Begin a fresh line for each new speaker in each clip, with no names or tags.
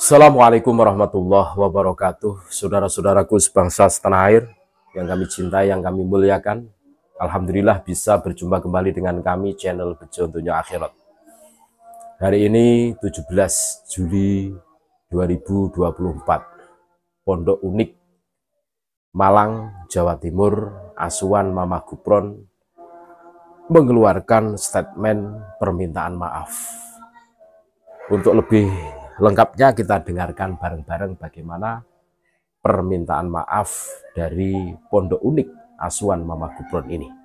Assalamualaikum warahmatullahi wabarakatuh. Saudara-saudaraku sebangsa setanah air yang kami cintai, yang kami muliakan. Alhamdulillah bisa berjumpa kembali dengan kami channel Bejo Akhirat. Hari ini 17 Juli 2024. Pondok Unik Malang, Jawa Timur, Asuhan Mama Gupron mengeluarkan statement permintaan maaf. Untuk lebih Lengkapnya kita dengarkan bareng-bareng bagaimana permintaan maaf dari Pondok Unik Asuhan Mama Gubron ini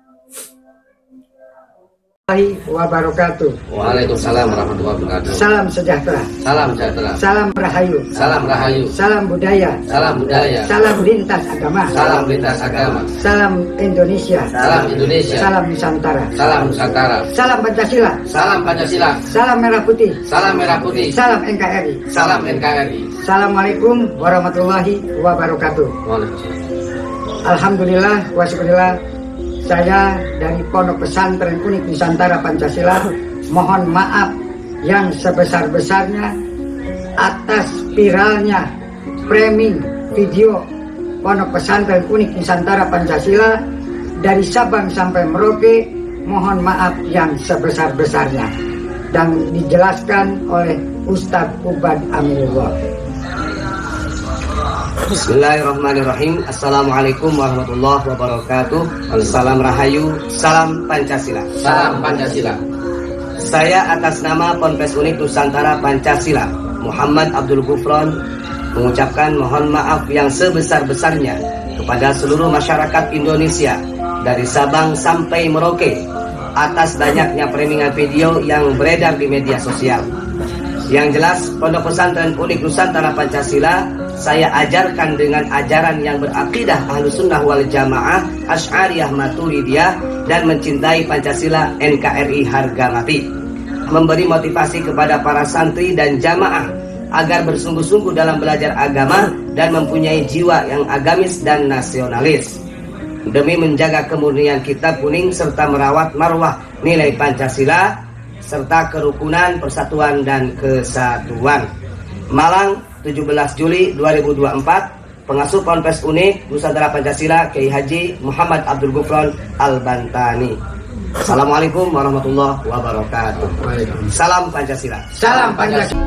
warahmatullahi wabarakatuh. Waalaikumsalam warahmatullahi
wabarakatuh. Salam
sejahtera. Salam sejahtera. Salam rahayu. Salam rahayu. Salam budaya. Salam budaya. Salam lintas agama. Salam lintas agama. Salam Indonesia. Salam Indonesia. Salam Nusantara. Salam Nusantara. Salam Pancasila. Salam Pancasila. Salam Merah Putih. Salam Merah Putih. Salam NKRI. Salam NKRI. Assalamualaikum warahmatullahi wabarakatuh. Waalaikumsalam. Alhamdulillah wa saya dari Pondok Pesantren Unik Nusantara Pancasila mohon maaf yang sebesar-besarnya atas viralnya framing video Pondok Pesantren Unik Nusantara Pancasila dari Sabang sampai Merauke mohon maaf yang sebesar-besarnya dan dijelaskan oleh Ustadz Ubad Amirullah.
Bismillahirrahmanirrahim. Assalamualaikum warahmatullahi wabarakatuh. Salam Rahayu, salam Pancasila. Salam Pancasila. Saya atas nama Ponpes Unik Nusantara Pancasila, Muhammad Abdul Gufron, mengucapkan mohon maaf yang sebesar-besarnya kepada seluruh masyarakat Indonesia dari Sabang sampai Merauke atas banyaknya premingan video yang beredar di media sosial. Yang jelas, Pondok Pesantren Unik Nusantara Pancasila saya ajarkan dengan ajaran yang berakidah ahlu sunnah wal jamaah ashariyah maturidiyah dan mencintai Pancasila NKRI harga mati memberi motivasi kepada para santri dan jamaah agar bersungguh-sungguh dalam belajar agama dan mempunyai jiwa yang agamis dan nasionalis demi menjaga kemurnian kitab kuning serta merawat marwah nilai Pancasila serta kerukunan, persatuan dan kesatuan. Malang 17 Juli 2024 pengasuh Ponpes Unik Nusantara Pancasila Kiai Haji Muhammad Abdul Gufron Al Bantani. Assalamualaikum warahmatullahi wabarakatuh. Salam Pancasila. Salam Pancasila.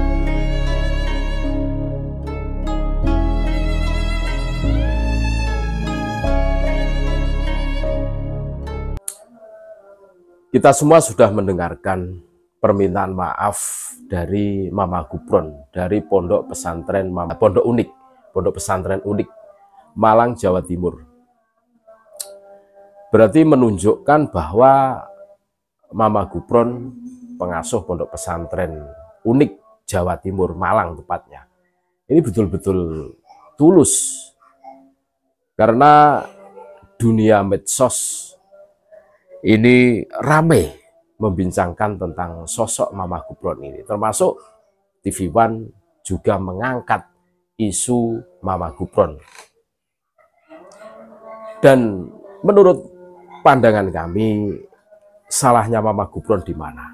Kita semua sudah mendengarkan permintaan maaf dari Mama Gupron dari Pondok Pesantren Mama Pondok Unik, Pondok Pesantren Unik, Malang, Jawa Timur. Berarti menunjukkan bahwa Mama Gupron pengasuh Pondok Pesantren Unik Jawa Timur Malang tepatnya. Ini betul-betul tulus karena dunia medsos ini ramai membincangkan tentang sosok Mama Gubron ini. Termasuk TV One juga mengangkat isu Mama Gubron. Dan menurut pandangan kami, salahnya Mama Gubron di mana?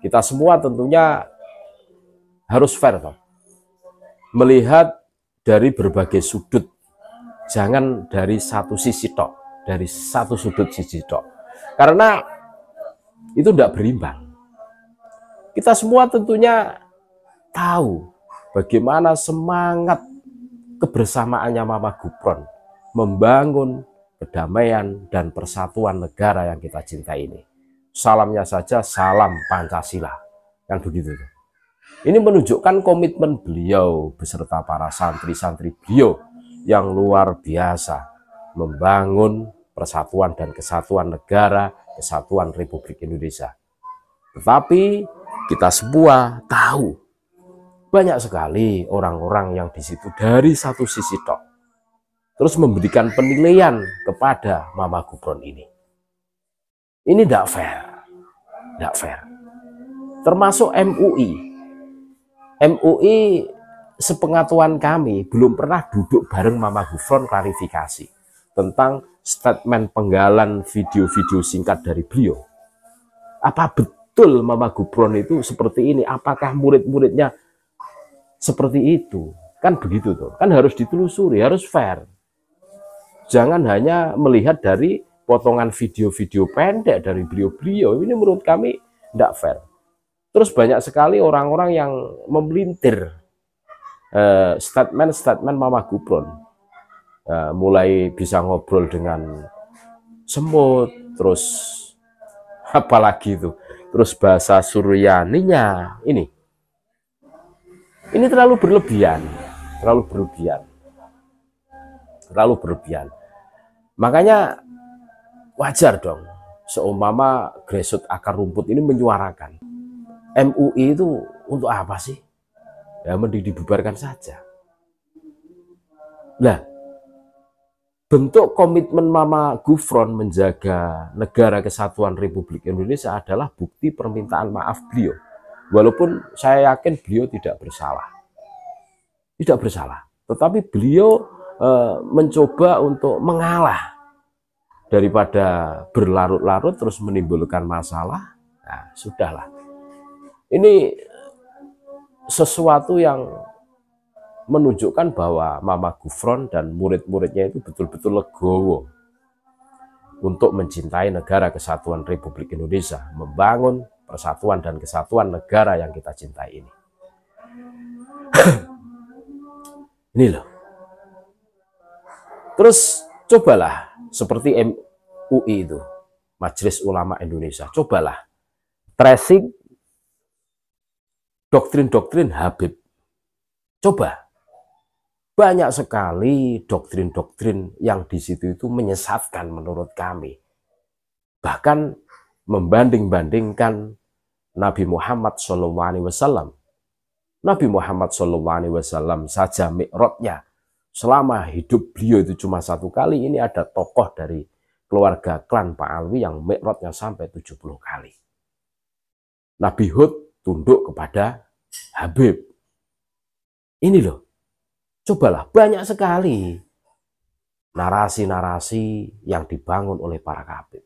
Kita semua tentunya harus fair, toh. melihat dari berbagai sudut, jangan dari satu sisi tok, dari satu sudut sisi tok. Karena itu tidak berimbang. Kita semua tentunya tahu bagaimana semangat kebersamaannya Mama Gupron membangun kedamaian dan persatuan negara yang kita cintai ini. Salamnya saja salam Pancasila. yang begitu Ini menunjukkan komitmen beliau beserta para santri-santri beliau yang luar biasa membangun persatuan dan kesatuan negara, kesatuan Republik Indonesia. Tetapi kita semua tahu banyak sekali orang-orang yang di situ dari satu sisi tok terus memberikan penilaian kepada Mama Gubron ini. Ini tidak fair, tidak fair. Termasuk MUI. MUI sepengetahuan kami belum pernah duduk bareng Mama Gufron klarifikasi tentang statement penggalan video-video singkat dari beliau. Apa betul Mama Gubron itu seperti ini? Apakah murid-muridnya seperti itu? Kan begitu tuh. Kan harus ditelusuri, harus fair. Jangan hanya melihat dari potongan video-video pendek dari beliau-beliau. Ini menurut kami tidak fair. Terus banyak sekali orang-orang yang memelintir eh, statement-statement Mama Gubron uh, mulai bisa ngobrol dengan semut, terus apalagi itu, terus bahasa Suryaninya ini. Ini terlalu berlebihan, terlalu berlebihan. Terlalu berlebihan. Makanya wajar dong seumpama gresut akar rumput ini menyuarakan MUI itu untuk apa sih? Ya mending dibubarkan saja. Nah, bentuk komitmen Mama Gufron menjaga negara kesatuan Republik Indonesia adalah bukti permintaan maaf beliau. Walaupun saya yakin beliau tidak bersalah. Tidak bersalah. Tetapi beliau e, mencoba untuk mengalah daripada berlarut-larut terus menimbulkan masalah. Nah, sudahlah. Ini sesuatu yang menunjukkan bahwa Mama Gufron dan murid-muridnya itu betul-betul legowo untuk mencintai negara kesatuan Republik Indonesia, membangun persatuan dan kesatuan negara yang kita cintai ini. ini loh. Terus cobalah seperti MUI itu, Majelis Ulama Indonesia, cobalah tracing doktrin-doktrin Habib. Coba banyak sekali doktrin-doktrin yang di situ itu menyesatkan menurut kami. Bahkan membanding-bandingkan Nabi Muhammad SAW. Nabi Muhammad SAW saja mikrotnya selama hidup beliau itu cuma satu kali. Ini ada tokoh dari keluarga klan Pak Alwi yang mikrotnya sampai 70 kali. Nabi Hud tunduk kepada Habib. Ini loh Cobalah banyak sekali narasi-narasi yang dibangun oleh para kabit.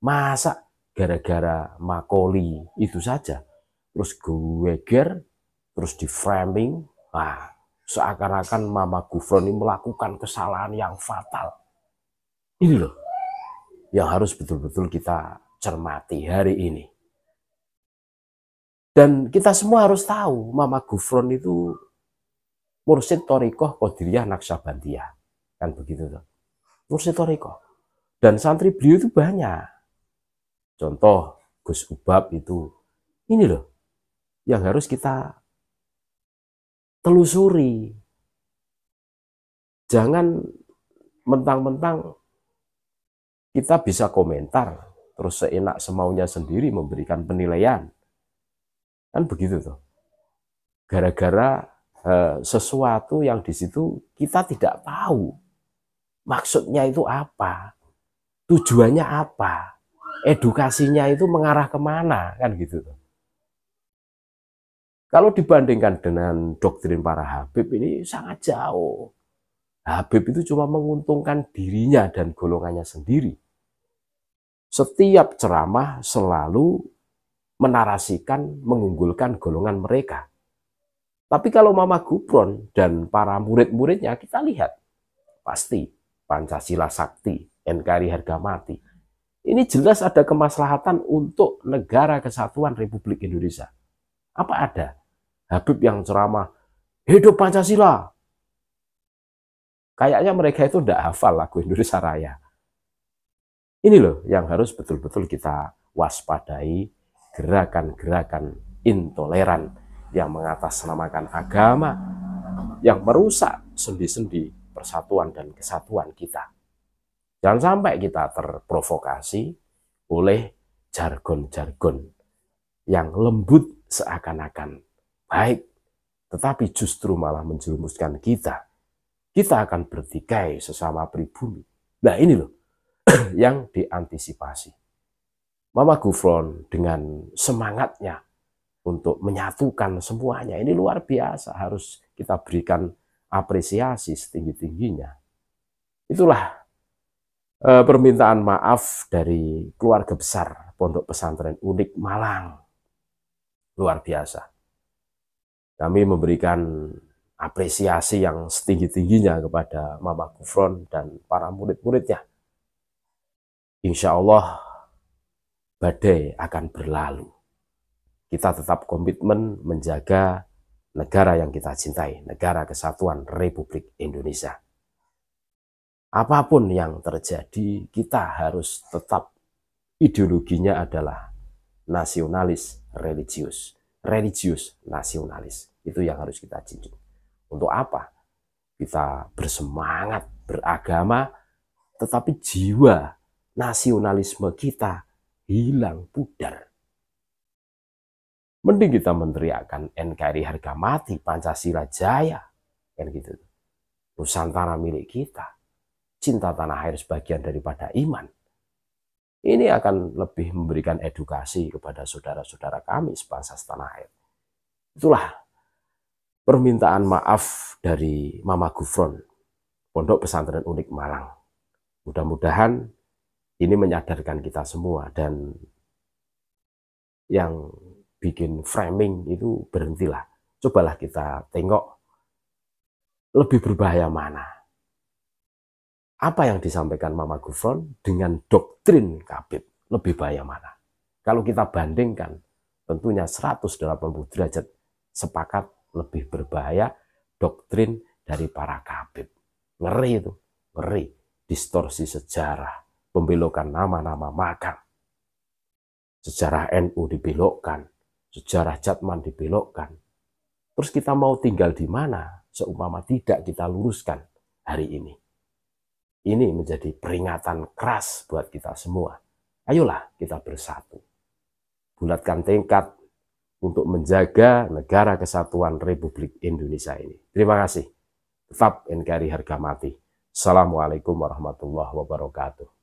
Masa gara-gara makoli itu saja, terus gue ger, terus di framing, nah, seakan-akan Mama Gufron ini melakukan kesalahan yang fatal. Ini loh yang harus betul-betul kita cermati hari ini. Dan kita semua harus tahu Mama Gufron itu mursid torikoh kodiriyah naksabandiyah kan begitu tuh mursid Toriko dan santri beliau itu banyak contoh Gus Ubab itu ini loh yang harus kita telusuri jangan mentang-mentang kita bisa komentar terus seenak semaunya sendiri memberikan penilaian kan begitu tuh gara-gara Eh, sesuatu yang di situ kita tidak tahu maksudnya itu apa, tujuannya apa, edukasinya itu mengarah kemana kan gitu. Kalau dibandingkan dengan doktrin para Habib ini sangat jauh. Habib itu cuma menguntungkan dirinya dan golongannya sendiri. Setiap ceramah selalu menarasikan, mengunggulkan golongan mereka. Tapi kalau Mama Gubron dan para murid-muridnya kita lihat pasti Pancasila sakti, NKRI harga mati. Ini jelas ada kemaslahatan untuk negara kesatuan Republik Indonesia. Apa ada? Habib yang ceramah, hidup Pancasila. Kayaknya mereka itu tidak hafal lagu Indonesia Raya. Ini loh yang harus betul-betul kita waspadai gerakan-gerakan intoleran yang mengatasnamakan agama, yang merusak sendi-sendi persatuan dan kesatuan kita. Jangan sampai kita terprovokasi oleh jargon-jargon yang lembut seakan-akan baik, tetapi justru malah menjerumuskan kita. Kita akan bertikai sesama pribumi. Nah ini loh yang diantisipasi. Mama Gufron dengan semangatnya untuk menyatukan semuanya. Ini luar biasa, harus kita berikan apresiasi setinggi-tingginya. Itulah eh, permintaan maaf dari keluarga besar Pondok Pesantren Unik Malang. Luar biasa. Kami memberikan apresiasi yang setinggi-tingginya kepada Mama Kufron dan para murid-muridnya. Insya Allah badai akan berlalu kita tetap komitmen menjaga negara yang kita cintai, negara kesatuan Republik Indonesia. Apapun yang terjadi, kita harus tetap ideologinya adalah nasionalis religius, religius nasionalis. Itu yang harus kita cintai. Untuk apa? Kita bersemangat beragama, tetapi jiwa nasionalisme kita hilang pudar. Mending kita meneriakkan NKRI harga mati, Pancasila jaya. Kan gitu. Nusantara milik kita. Cinta tanah air sebagian daripada iman. Ini akan lebih memberikan edukasi kepada saudara-saudara kami sebangsa tanah air. Itulah permintaan maaf dari Mama Gufron, Pondok Pesantren Unik Malang. Mudah-mudahan ini menyadarkan kita semua dan yang bikin framing itu berhentilah. Cobalah kita tengok lebih berbahaya mana. Apa yang disampaikan Mama Gufron dengan doktrin Kabit lebih bahaya mana? Kalau kita bandingkan tentunya 180 derajat sepakat lebih berbahaya doktrin dari para Kabit. Ngeri itu, ngeri. Distorsi sejarah, pembelokan nama-nama makam. Sejarah NU dibelokkan, sejarah Jatman dibelokkan. Terus kita mau tinggal di mana seumpama tidak kita luruskan hari ini. Ini menjadi peringatan keras buat kita semua. Ayolah kita bersatu. Bulatkan tingkat untuk menjaga negara kesatuan Republik Indonesia ini. Terima kasih. Tetap NKRI harga mati. Assalamualaikum warahmatullahi wabarakatuh.